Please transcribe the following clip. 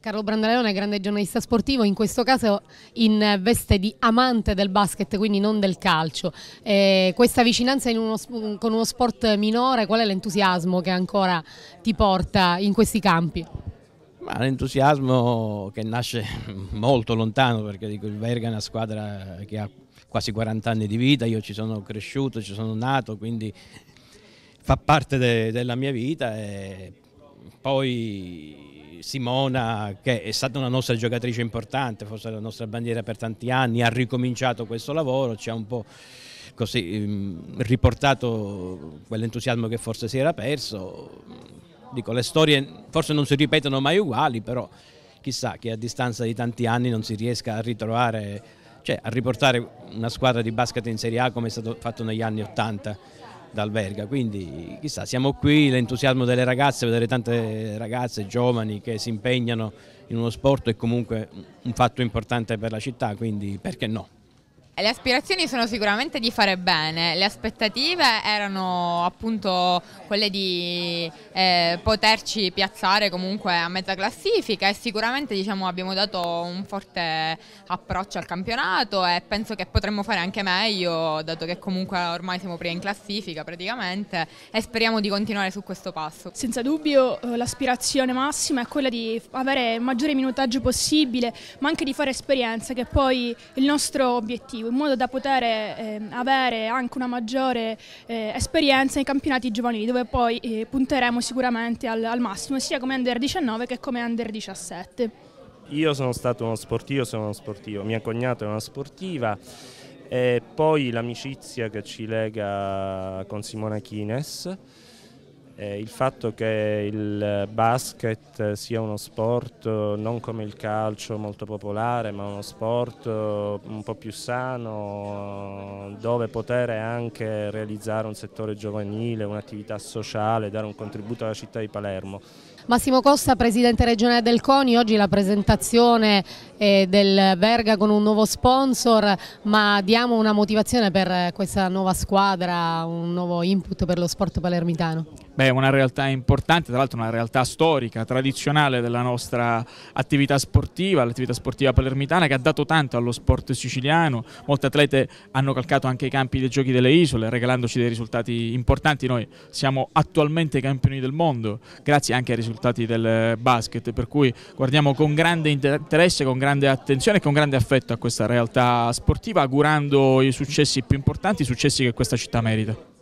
Carlo Brandaleone, grande giornalista sportivo, in questo caso in veste di amante del basket, quindi non del calcio. Eh, questa vicinanza uno, con uno sport minore, qual è l'entusiasmo che ancora ti porta in questi campi? l'entusiasmo che nasce molto lontano perché dico, il Verga è una squadra che ha quasi 40 anni di vita, io ci sono cresciuto, ci sono nato, quindi fa parte de della mia vita e poi Simona, che è stata una nostra giocatrice importante, forse la nostra bandiera per tanti anni, ha ricominciato questo lavoro, ci ha un po' così, mm, riportato quell'entusiasmo che forse si era perso. Dico, le storie forse non si ripetono mai uguali, però chissà che a distanza di tanti anni non si riesca a ritrovare, cioè a riportare una squadra di basket in Serie A come è stato fatto negli anni Ottanta dal Verga, quindi chissà, siamo qui, l'entusiasmo delle ragazze, vedere tante ragazze giovani che si impegnano in uno sport è comunque un fatto importante per la città, quindi perché no? Le aspirazioni sono sicuramente di fare bene, le aspettative erano appunto quelle di eh, poterci piazzare comunque a mezza classifica e sicuramente diciamo, abbiamo dato un forte approccio al campionato e penso che potremmo fare anche meglio dato che comunque ormai siamo prima in classifica praticamente e speriamo di continuare su questo passo. Senza dubbio eh, l'aspirazione massima è quella di avere il maggiore minutaggio possibile ma anche di fare esperienza che è poi il nostro obiettivo in modo da poter eh, avere anche una maggiore eh, esperienza nei campionati giovanili dove poi eh, punteremo sicuramente al, al massimo sia come under 19 che come under 17. Io sono stato uno sportivo, sono uno sportivo, mia cognata è una sportiva e poi l'amicizia che ci lega con Simona Chines eh, il fatto che il basket sia uno sport non come il calcio molto popolare, ma uno sport eh, un po' più sano, dove poter anche realizzare un settore giovanile, un'attività sociale, dare un contributo alla città di Palermo. Massimo Costa, Presidente regionale del CONI, oggi la presentazione eh, del Verga con un nuovo sponsor, ma diamo una motivazione per questa nuova squadra, un nuovo input per lo sport palermitano. Beh, una realtà importante, tra l'altro una realtà storica, tradizionale della nostra attività sportiva, l'attività sportiva palermitana che ha dato tanto allo sport siciliano, molte atlete hanno calcato anche i campi dei giochi delle isole regalandoci dei risultati importanti, noi siamo attualmente campioni del mondo grazie anche ai risultati del basket, per cui guardiamo con grande interesse, con grande attenzione e con grande affetto a questa realtà sportiva augurando i successi più importanti, i successi che questa città merita.